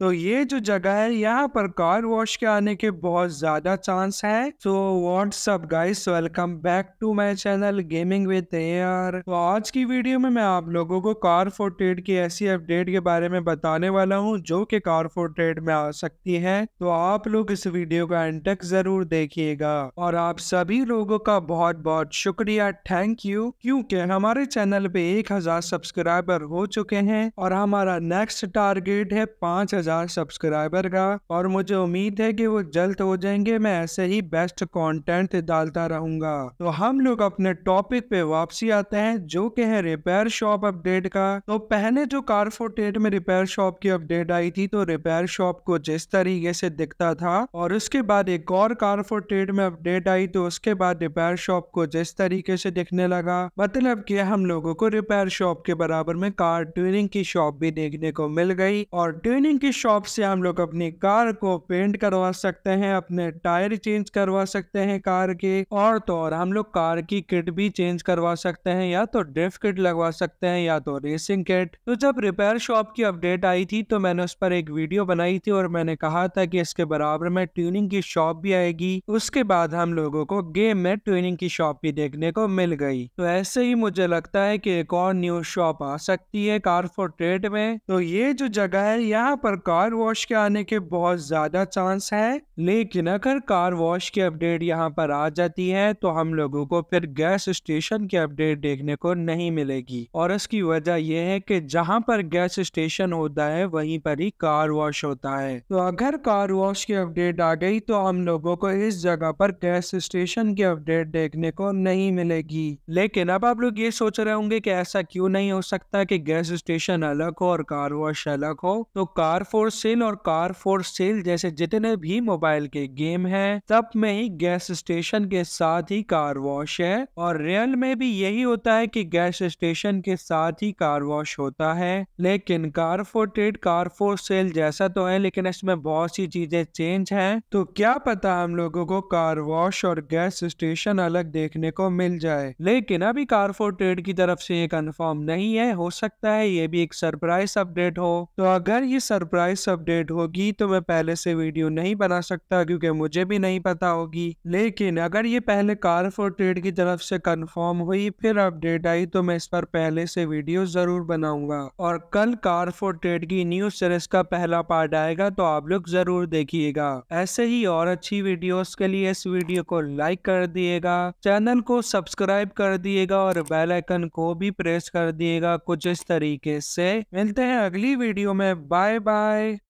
तो ये जो जगह है यहाँ पर कार वॉश के आने के बहुत ज्यादा चांस है सो तो what's up guys welcome back to my channel gaming with air तो आज की वीडियो में मैं आप लोगों को कार ट्रेड की ऐसी अपडेट के बारे में बताने वाला हूँ जो कि कार ट्रेड में आ सकती है तो आप लोग इस वीडियो का एंड तक जरूर देखिएगा और आप सभी लोगों का बहुत बहुत शुक्रिया थैंक यू क्यूँकी हमारे चैनल पे एक हजार सब्सक्राइबर हो चुके हैं और हमारा नेक्स्ट टारगेट है पाँच हजार सब्सक्राइबर का और मुझे उम्मीद है कि वो जल्द हो जाएंगे मैं ऐसे ही बेस्ट कंटेंट डालता रहूंगा तो हम लोग अपने टॉपिक पे वापसी आते हैं जो कि है रिपेयर शॉप अपडेट का तो पहले जो कारफोटेट में रिपेयर शॉप की अपडेट आई थी तो रिपेयर शॉप को जिस तरीके से दिखता था और उसके बाद एक और कारफोटेट में अपडेट आई तो उसके बाद रिपेयर शॉप को जिस तरीके से दिखने लगा मतलब की हम लोगों को रिपेयर शॉप के बराबर में कार ट्यूनिंग की शॉप भी देखने को मिल गई और ट्यूनिंग की शॉप से हम लोग अपनी कार को पेंट करवा सकते हैं अपने टायर चेंज करवा सकते हैं कार के और तो और हम लोग कार की किट भी चेंज करवा सकते हैं या तो ड्रिफ्ट किट लगवा सकते हैं या तो रेसिंग किट तो जब रिपेयर शॉप की अपडेट आई थी तो मैंने उस पर एक वीडियो बनाई थी और मैंने कहा था कि इसके बराबर में ट्यूनिंग की शॉप भी आएगी उसके बाद हम लोगों को गेम में ट्यूनिंग की शॉप भी देखने को मिल गई तो ऐसे ही मुझे लगता है कि एक और न्यू शॉप आ सकती है कार फॉर ट्रेड में तो ये जो जगह है यहाँ पर कार वॉश के आने के बहुत ज़्यादा चांस है लेकिन अगर कार वॉश की अपडेट यहाँ पर आ जाती है तो हम लोगों को फिर गैस स्टेशन की अपडेट देखने को नहीं मिलेगी और इसकी वजह यह है कि जहाँ पर गैस स्टेशन होता है वहीं पर ही कार वॉश होता है तो अगर कार वॉश की अपडेट आ गई तो हम लोगों को इस जगह पर गैस स्टेशन की अपडेट देखने को नहीं मिलेगी लेकिन अब आप लोग ये सोच रहे होंगे की ऐसा क्यों नहीं हो सकता की गैस स्टेशन अलग हो और कार वॉश अलग हो तो कार फॉर सेल और कार फॉर सेल जैसे जितने भी मोबाइल के गेम हैं सब में ही गैस स्टेशन के साथ ही कार वॉश है और रियल में भी यही होता है कि गैस स्टेशन के साथ ही कार वॉश होता है लेकिन car for trade car for sale जैसा तो है लेकिन इसमें बहुत सी चीजें चेंज है तो क्या पता हम लोगों को कार वॉश और गैस स्टेशन अलग देखने को मिल जाए लेकिन अभी कार फॉर ट्रेड की तरफ से ये कन्फर्म नहीं है हो सकता है ये भी एक सरप्राइज अपडेट हो तो अगर ये सरप्राइज डिवाइस अपडेट होगी तो मैं पहले से वीडियो नहीं बना सकता क्योंकि मुझे भी नहीं पता होगी लेकिन अगर ये पहले कार फॉर ट्रेड की तरफ से कंफर्म हुई फिर अपडेट आई तो मैं इस पर पहले से वीडियो जरूर बनाऊंगा और कल कार फॉर ट्रेड की न्यूज सीरीज का पहला पार्ट आएगा तो आप लोग जरूर देखिएगा ऐसे ही और अच्छी वीडियो के लिए इस वीडियो को लाइक कर दिएगा चैनल को सब्सक्राइब कर दिएगा और बेल आइकन को भी प्रेस कर दिएगा कुछ इस तरीके से मिलते हैं अगली वीडियो में बाय बाय Bye.